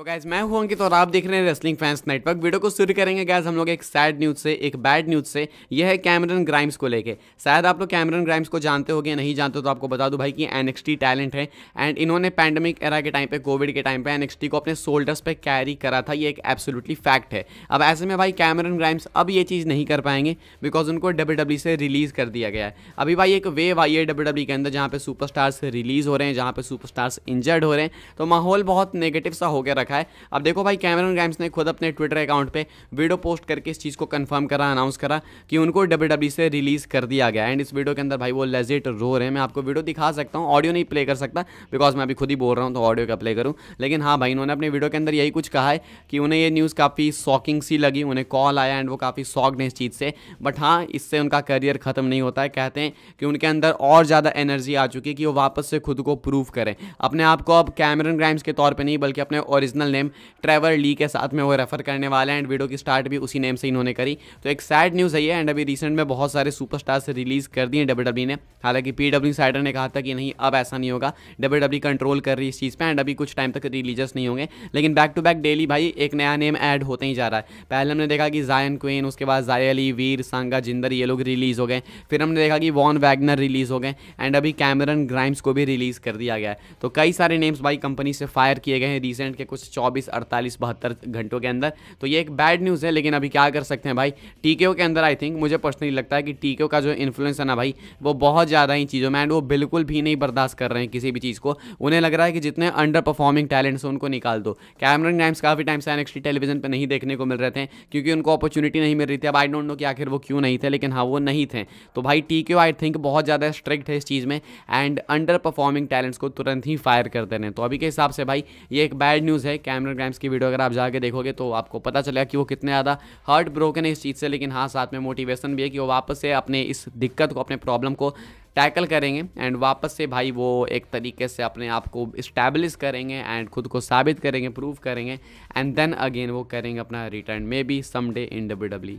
तो गैज मैं हूं अंकित तो और आप देख रहे हैं रेसलिंग फैंस नेटवर्क वीडियो को शुरू करेंगे गैज हम लोग एक सैड न्यूज़ से एक बैड न्यूज़ से यह है कैमरन ग्राइम्स को लेके शायद आप लोग कैमरन ग्राइम्स को जानते होगे नहीं जानते तो आपको बता दूं भाई कि एन टैलेंट है एंड इन्होंने पैंडमिक एरा के टाइम पर कोविड के टाइम पर एन को अपने शोल्डर्स पर कैरी करा था ये एक एब्सोलूटली फैक्ट है अब ऐसे में भाई कैमरन ग्राइम्स अब ये चीज़ नहीं कर पाएंगे बिकॉज उनको डब्ल्यू e से रिलीज़ कर दिया गया है अभी भाई एक वेव आई है डब्ल्यू e के अंदर जहाँ पे सुपर रिलीज़ हो रहे हैं जहाँ पे सुपर इंजर्ड हो रहे हैं तो माहौल बहुत नेगेटिव सा हो गया रखा रखा है अब देखो भाई कैमरन ग्राइम्स ने खुद अपने ट्विटर अकाउंट पे वीडियो पोस्ट करके इस चीज़ को कन्फर्म करा अनाउंस करा कि उनको डब्ल्यू e से रिलीज़ कर दिया गया एंड इस वीडियो के अंदर भाई वो लेजिट रो रहे हैं मैं आपको वीडियो दिखा सकता हूँ ऑडियो नहीं प्ले कर सकता बिकॉज मैं अभी खुद ही बोल रहा हूँ तो ऑडियो का प्ले करूँ लेकिन हाँ भाई इन्होंने अपने वीडियो के अंदर यही कुछ कहा है कि उन्हें ये न्यूज़ काफ़ी शॉकिंग सी लगी उन्हें कॉल आया एंड वो काफ़ी शॉक्ड हैं इस चीज़ से बट हाँ इससे उनका करियर ख़त्म नहीं होता है कहते हैं कि उनके अंदर और ज़्यादा एनर्जी आ चुकी है कि वो वापस से खुद को प्रूव करें अपने आप को अब कैमरन ग्राइम्स के तौर पर नहीं बल्कि अपने और ओरिजिनल नेम ट्रेवर ली के साथ में वो रेफर करने वाला है एंड वीडियो की स्टार्ट भी उसी नेम से इन्होंने करी तो एक सैड न्यूज़ है एंड अभी रिसेंट में बहुत सारे सुपरस्टार्स रिलीज़ कर दिए डब्ल्यू डब्ल्यू e ने हालांकि पी डब्ल्यू साइडर ने कहा था कि नहीं अब ऐसा नहीं होगा डब्ल्यू डब्ल्यू कंट्रोल कर रही इस चीज़ पर एंड अभी कुछ टाइम तक रिलीजियस नहीं होंगे लेकिन बैक टू बैक डेली भाई एक नया नेम ऐड होते ही जा रहा है पहले हमने देखा कि जायन क्वीन उसके बाद जाय अली वीर सांगा जिंदर ये लोग रिलीज़ हो गए फिर हमने देखा कि वॉन वैगनर रिलीज़ हो गए एंड अभी कैमरन ग्राइम्स को भी रिलीज़ कर दिया गया है तो कई सारे नेम्स भाई कंपनी से फायर किए गए हैं रिसेंट के कुछ कुछ चौबीस अड़तालीस बहत्तर घंटों के अंदर तो ये एक बैड न्यूज़ है लेकिन अभी क्या कर सकते हैं भाई टीके के अंदर आई थिंक मुझे पर्सनली लगता है कि टीके का जो इन्फ्लुएंस है ना भाई वो बहुत ज़्यादा इन चीज़ों में एंड वो बिल्कुल भी नहीं बर्दाश्त कर रहे हैं किसी भी चीज़ को उन्हें लग रहा है कि जितने अंडर परफॉर्मिंग टैलेंट्स उनको निकाल दो कैमरन टाइम्स काफ़ी टाइम्स एन एक्सटी टेलीविजन पर नहीं देखने को मिल रहे थे क्योंकि उनको अपॉर्चुनिटी नहीं मिल रही थी अब आई डोंट नो कि आखिर वो क्यों नहीं थे लेकिन हाँ वो नहीं थे तो भाई टी आई थिंक बहुत ज़्यादा स्ट्रिक्ट है इस चीज़ में एंड अंडर परफॉर्मिंग टैलेंट्स को तुरंत ही फायर कर दे रहे हैं तो अभी के हिसाब से भाई ये एक बैड न्यूज़ है है कैमरन ग्राइम्स की वीडियो अगर आप जाके देखोगे तो आपको पता चलेगा कि वो कितने ज़्यादा हार्ट ब्रोकन है इस चीज़ से लेकिन हाँ साथ में मोटिवेशन भी है कि वो वापस से अपने इस दिक्कत को अपने प्रॉब्लम को टैकल करेंगे एंड वापस से भाई वो एक तरीके से अपने आप को इस्टेब्लिश करेंगे एंड खुद को साबित करेंगे प्रूव करेंगे एंड देन अगेन वो करेंगे अपना रिटर्न मे बी समे इन डब्ल्यू डब्ल्यू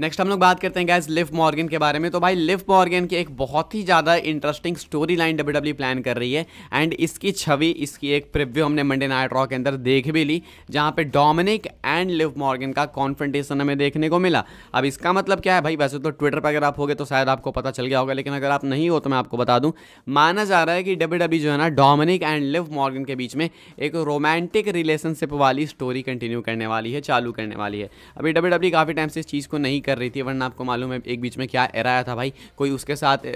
नेक्स्ट हम लोग बात करते हैं गैस लिफ मॉर्गन के बारे में तो भाई लिफ मॉर्गन की एक बहुत ही ज़्यादा interesting storyline W W plan कर रही है एंड इसकी छवि इसकी एक प्रिव्यू हमने मंडे नाइट रॉ के अंदर देख भी ली जहाँ पे डोमिनिक एंड लिव मॉर्गन का कॉन्फ्रेंटेशन हमें देखने को मिला अब इसका मतलब क्या है भाई वैसे तो ट्विटर पर अगर आप हो तो शायद आपको पता चल गया होगा लेकिन अगर आप नहीं हो तो मैं आपको बता दूँ माना जा रहा है कि डब्ल्यू डब्ल्यू e जो है ना डोमिनिक एंड लिव मॉर्गन के बीच में एक रोमांटिक रिलेशनशिप वाली स्टोरी कंटिन्यू करने वाली है चालू करने वाली है अभी डब्ल्यू डब्ल्यू काफ़ी टाइम से इस चीज़ को नहीं कर रही थी वरना आपको मालूम है एक बीच में क्या एरा आया था भाई कोई उसके साथ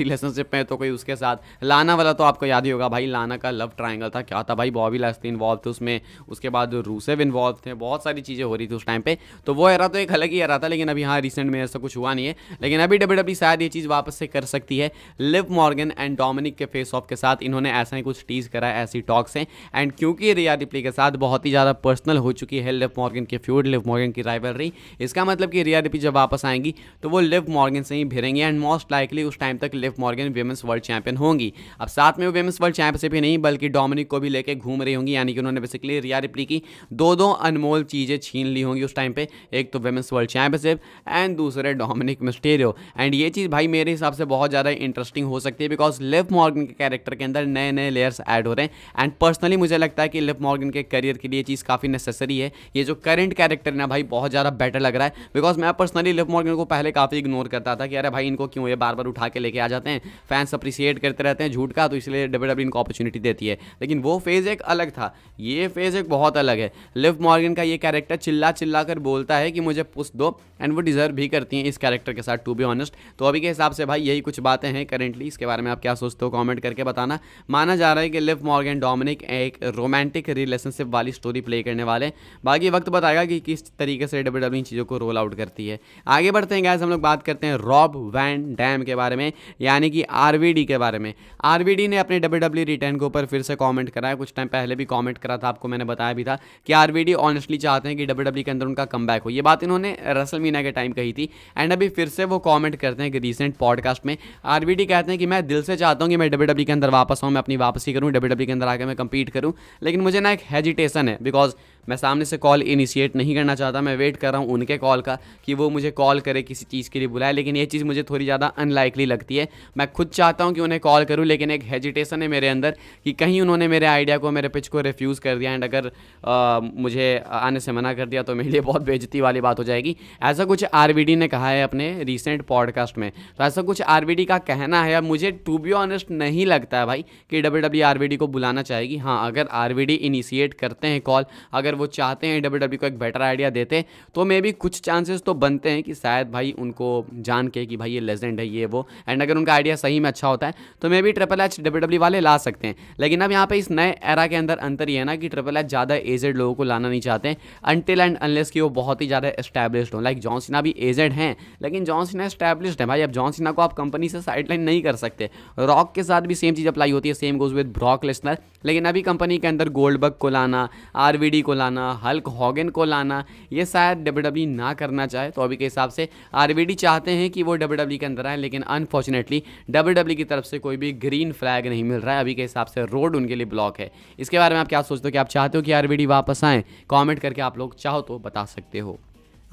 रिलेशनशिप में तो कोई उसके साथ लाना वाला तो आपको याद ही होगा भाई लाना का लव ट्राइंगल था क्या था भाई बॉबी लास्ती इन्वॉल्व थे उसमें उसके बाद रूसेव इन्वॉल्व थे बहुत सारी चीज़ें हो रही थी उस टाइम पर तो वो एरा तो एक अलग ही एरा था लेकिन अभी हाँ रिसेंट में ऐसा कुछ हुआ नहीं है लेकिन अभी डब्ल्यू शायद ये चीज़ वापस से कर सकती है लिव मॉर्गन एंड डोमिनिक के फेस ऑफ के साथ इन्होंने ऐसा ही कुछ टीज करा है ऐसी टॉक्स हैं एंड क्योंकि रिया रिप्ली के साथ बहुत ही ज़्यादा पर्सनल हो चुकी है लिव मॉर्गन के फ्यूड लिव मॉर्गन की राइवलरी इसका मतलब कि रिया थेरेपी जब वापस आएंगी तो वो लिव मॉर्गन से ही भिड़ेंगी एंड मोस्ट लाइकली उस टाइम तक Liv Morgan women's world champion होंगी अब साथ में वो वेमेंस वर्ल्ड से भी नहीं बल्कि डोमिनिक को भी लेकर घूम रही होंगी यानी कि उन्होंने बेसिकली रिया रिप्ली की दो दो अनमोल चीज़ें छीन ली होंगी उस टाइम पर एक तो वेमेंस वर्ल्ड चैंपियनशिप एंड दूसरे डोमिनिक मिस्टेरियो एंड ये चीज़ भाई मेरे हिसाब से बहुत ज़्यादा इंटरेस्टिंग हो सकती है बिकॉज लिव मॉर्गन के कैरेक्टर के अंदर नए नए लेयर्स एड हो रहे हैं एंड पर्सनली मुझे लगता है कि लिव मॉर्गन के करियर के लिए चीज़ काफ़ी नेसेसरी है ये जो करंट कैरेक्टर ना भाई बहुत ज़्यादा बेटर लग रहा है बिकॉज मैं पर्सनली लिव मॉर्गन को पहले काफ़ी इग्नोर करता था कि अरे भाई इनको क्यों ये बार बार उठा के लेके आ जाते हैं फैंस अप्रिसिएट करते रहते हैं झूठ का तो इसलिए डब्ल्यू डब्ल्यू e इनको अपॉर्चुनिटी देती है लेकिन वो फेज़ एक अलग था ये फेज़ एक बहुत अलग है लिव मॉर्गन का ये कैरेक्टर चिल्ला चिल्ला कर बोलता है कि मुझे पुस दो एंड वो डिजर्व भी करती हैं इस कैरेक्टर के साथ टू बी ऑनेस्ट तो अभी के हिसाब से भाई यही कुछ बातें हैं करेंटली इसके बारे में आप क्या सोचते हो कॉमेंट करके बताना माना जा रहा है कि लिव मॉर्गन डोमिनिक एक रोमांटिक रिलेशनशिप वाली स्टोरी प्ले करने वाले बाकी वक्त बताएगा कि किस तरीके से डब्ल्यू डब्ल्यू e चीज़ों को रोल आउट करती है है आगे बढ़ते हैं गैस हम लोग बात करते हैं रॉब वैन डैम के बारे में यानी कि आर के बारे में आर ने अपने डब्ल्यू रिटर्न e के ऊपर फिर से कॉमेंट करा है कुछ टाइम पहले भी कॉमेंट करा था आपको मैंने बताया भी था कि आर ऑनेस्टली चाहते हैं कि डब्ल्यू e के अंदर उनका कम हो ये बात इन्होंने रसल मीना के टाइम कही थी एंड अभी फिर से वो कॉमेंट करते हैं कि रिसेंट पॉडकास्ट में आर कहते हैं कि मैं दिल से चाहता हूँ कि मैं डब्ल्यू e के अंदर वापस आऊँ मैं अपनी वापसी करूँ डब्ल्यू के अंदर आकर मैं कम्पीट करूँ लेकिन मुझे ना एक हेजिटेशन है बिकॉज मैं सामने से कॉल इनिशिएट नहीं करना चाहता मैं वेट कर रहा हूँ उनके कॉल का कि वो मुझे कॉल करे किसी चीज़ के लिए बुलाए लेकिन ये चीज़ मुझे थोड़ी ज़्यादा अनलाइकली लगती है मैं खुद चाहता हूँ कि उन्हें कॉल करूँ लेकिन एक हेजिटेशन है मेरे अंदर कि कहीं उन्होंने मेरे आइडिया को मेरे पिच को रिफ्यूज़ कर दिया एंड अगर आ, मुझे आने से मना कर दिया तो मेरे लिए बहुत बेजती वाली बात हो जाएगी ऐसा कुछ आर ने कहा है अपने रिसेंट पॉडकास्ट में तो ऐसा कुछ आर का कहना है अब मुझे टू बी ऑनेस्ट नहीं लगता है भाई कि डब्ल्यू को बुलाना चाहेगी हाँ अगर आर इनिशिएट करते हैं कॉल अगर अगर वो चाहते हैं डब्ल्यू डब्ल्यू e को एक बेटर आइडिया देते तो मे भी कुछ चांसेस तो बनते हैं कि शायद भाई उनको जान के कि भाई ये लेजेंड है ये वो एंड अगर उनका आइडिया सही में अच्छा होता है तो मे भी ट्रिपल एच डब्ल्यू डब्ल्यू वाले ला सकते हैं लेकिन अब यहाँ पे इस नए एरा के अंदर अंतर ये है ना कि ट्रिपल एच ज़्यादा एजेड लोगों को लाना नहीं चाहते अनटिल एंड अनलेस कि वो बहुत ही ज़्यादा इस्टेब्लिश हो लाइक जॉन सिन्हा भी एजेड हैं लेकिन जॉन सिन्हा इस्टेब्लिश है भाई अब जॉन सिन्हा को आप कंपनी से साइडलाइन नहीं कर सकते रॉक के साथ भी सेम चीज़ अप्लाई होती है same goes with Brock Lesnar लेकिन अभी कंपनी के अंदर गोल्डबर्ग को लाना आर को लाना लाना हल्क हॉगन को लाना ये शायद डब्ल्यू e ना करना चाहे तो अभी के हिसाब से आर चाहते हैं कि वो डब्ल्यू e के अंदर आए लेकिन अनफॉर्चुनेटली डब्ल्यू e की तरफ से कोई भी ग्रीन फ्लैग नहीं मिल रहा है अभी के हिसाब से रोड उनके लिए ब्लॉक है इसके बारे में आप क्या सोचते हो कि आप चाहते हो कि आर वापस आएँ कॉमेंट करके आप लोग चाहो तो बता सकते हो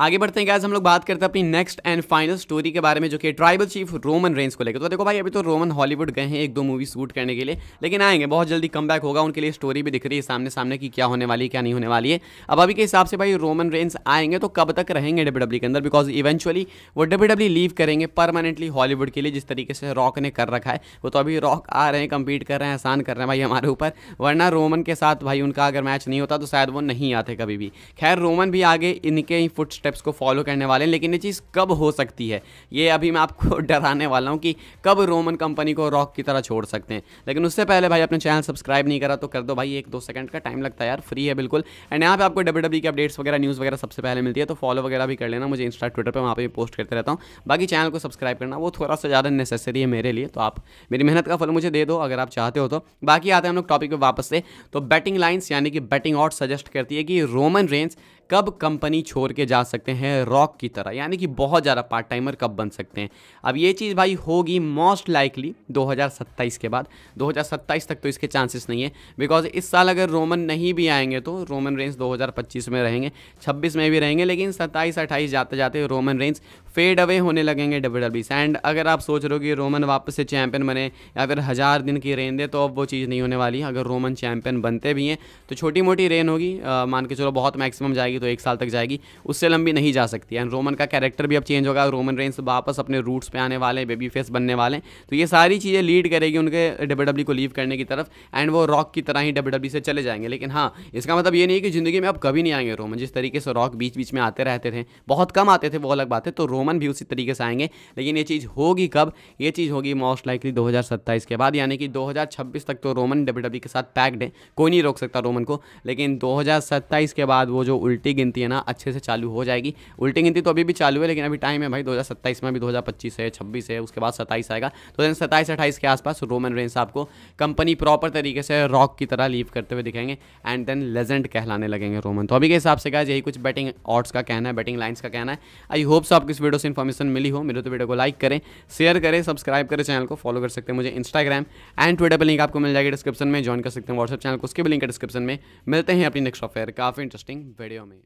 आगे बढ़ते हैं गैस हम लोग बात करते हैं अपनी नेक्स्ट एंड फाइनल स्टोरी के बारे में जो कि ट्राइबल चीफ रोमन रेंस को लेकर तो देखो भाई अभी तो रोमन हॉलीवुड गए हैं एक दो मूवी शूट करने के लिए लेकिन आएंगे बहुत जल्दी कम होगा उनके लिए स्टोरी भी दिख रही है सामने सामने की क्या होने वाली है क्या नहीं होने वाली है अब अभी के हिसाब से भाई रोमन रेंस आएंगे तो कब तक रहेंगे डब्ल्यू e के अंदर बिकॉज इवेंचुअली वो डब्ल्यू लीव e करेंगे परमानेंटली हॉलीवुड के लिए जिस तरीके से रॉक ने कर रखा है वो तो अभी रॉक आ रहे हैं कंपीट कर रहे हैं आसान कर रहे हैं भाई हमारे ऊपर वरना रोमन के साथ भाई उनका अगर मैच नहीं होता तो शायद वो नहीं आते कभी भी खैर रोमन भी आगे इनके ही फुट स्टेप्स को फॉलो करने वाले हैं लेकिन ये चीज़ कब हो सकती है ये अभी मैं आपको डराने वाला हूँ कि कब रोमन कंपनी को रॉक की तरह छोड़ सकते हैं लेकिन उससे पहले भाई अपने चैनल सब्सक्राइब नहीं करा तो कर दो भाई एक दो सेकंड का टाइम लगता है यार फ्री है बिल्कुल एंड यहाँ पे आपको डब्ल्यू डब्ल्यू e की अपडेट्स वगैरह न्यूज़ वगैरह सबसे पहले मिलती है तो फॉलो वगैरह भी कर लेना मुझे इंस्टा ट्विटर पर वहाँ पर पोस्ट करते रहता हूँ बाकी चैनल को सब्सक्राइब करना वो थोड़ा सा ज़्यादा नेसेसरी है मेरे लिए तो आप मेरी मेहनत का फल मुझे दे दो अगर आप चाहते हो तो बाकी आते हैं हम लोग टॉपिक पर वापस से तो बैटिंग लाइन्स यानी कि बैटिंग आउट सजेस्ट करती है कि रोमन रेंज कब कंपनी छोड़ के जा सकते हैं रॉक की तरह यानी कि बहुत ज़्यादा पार्ट टाइमर कब बन सकते हैं अब ये चीज़ भाई होगी मोस्ट लाइकली 2027 के बाद 2027 तक तो इसके चांसेस नहीं है बिकॉज इस साल अगर रोमन नहीं भी आएंगे तो रोमन रेंज 2025 में रहेंगे 26 में भी रहेंगे लेकिन 27 28 जाते जाते रोमन रेंज फेड अवे होने लगेंगे डब्ल्यू डब्ल्यू एंड अगर आप सोच रहे हो कि रोमन वापस से चैंपियन बने या फिर हज़ार दिन की रेन दे तो अब वो चीज़ नहीं होने वाली अगर रोमन चैंपियन बनते भी हैं तो छोटी मोटी रेन होगी मान के चलो बहुत मैक्सिमम जाएगी तो एक साल तक जाएगी उससे लंबी नहीं जा सकती एंड रोमन का कैरेक्टर भी अब चेंज होगा रोमन रेंस वापस अपने रूट्स पे आने वाले बेबी फेस बनने वाले तो ये सारी चीज़ें लीड करेगी उनके डब्ल्यू e को लीव करने की तरफ एंड वो रॉक की तरह ही डब्ल्यू e से चले जाएंगे लेकिन हाँ इसका मतलब ये नहीं कि ज़िंदगी में अब कभी नहीं आएंगे रोमन जिस तरीके से रॉक बीच बीच में आते रहते थे बहुत कम आते थे वो अलग बात है तो रोमन भी उसी तरीके से आएंगे लेकिन ये चीज़ होगी कब ये चीज़ होगी मोस्ट लाइकली दो के बाद यानी कि दो तक तो रोमन डब्ल्यू e के साथ पैक्ड है कोई नहीं रोक सकता रोमन को लेकिन दो के बाद वो जो उल्टी उल्टी गिनती है ना अच्छे से चालू हो जाएगी उल्टी गिनती तो अभी भी चालू है लेकिन अभी टाइम है भाई दो में भी दो है छब्बीस है उसके बाद सत्ताईस आएगा तो देन सत्ताईस अट्ठाईस के आसपास रोमन रेंस आपको कंपनी प्रॉपर तरीके से रॉक की तरह लीव करते हुए दिखेंगे एंड देन लेजेंड कहलाने लगेंगे रोमन तो अभी के हिसाब से क्या यही कुछ बैटिंग ऑट्स का कहना है बैटिंग लाइन्स का कहना है आई होप्स आपको इस वीडियो से इन्फॉर्मेशन मिली हो मेरे तो वीडियो को लाइक करें शेयर करें सब्सक्राइब करें चैनल को फॉलो कर सकते हैं मुझे इंस्टाग्राम एंड ट्विटर पर लिंक आपको मिल जाएगी डिस्क्रिप्शन में ज्वाइन कर सकते हैं व्हाट्सअप चैनल को उसके भी लिंक डिस्क्रिप्शन में मिलते हैं अपनी नेक्स्ट ऑफेयर काफ़ी इंटरेस्टिंग वीडियो में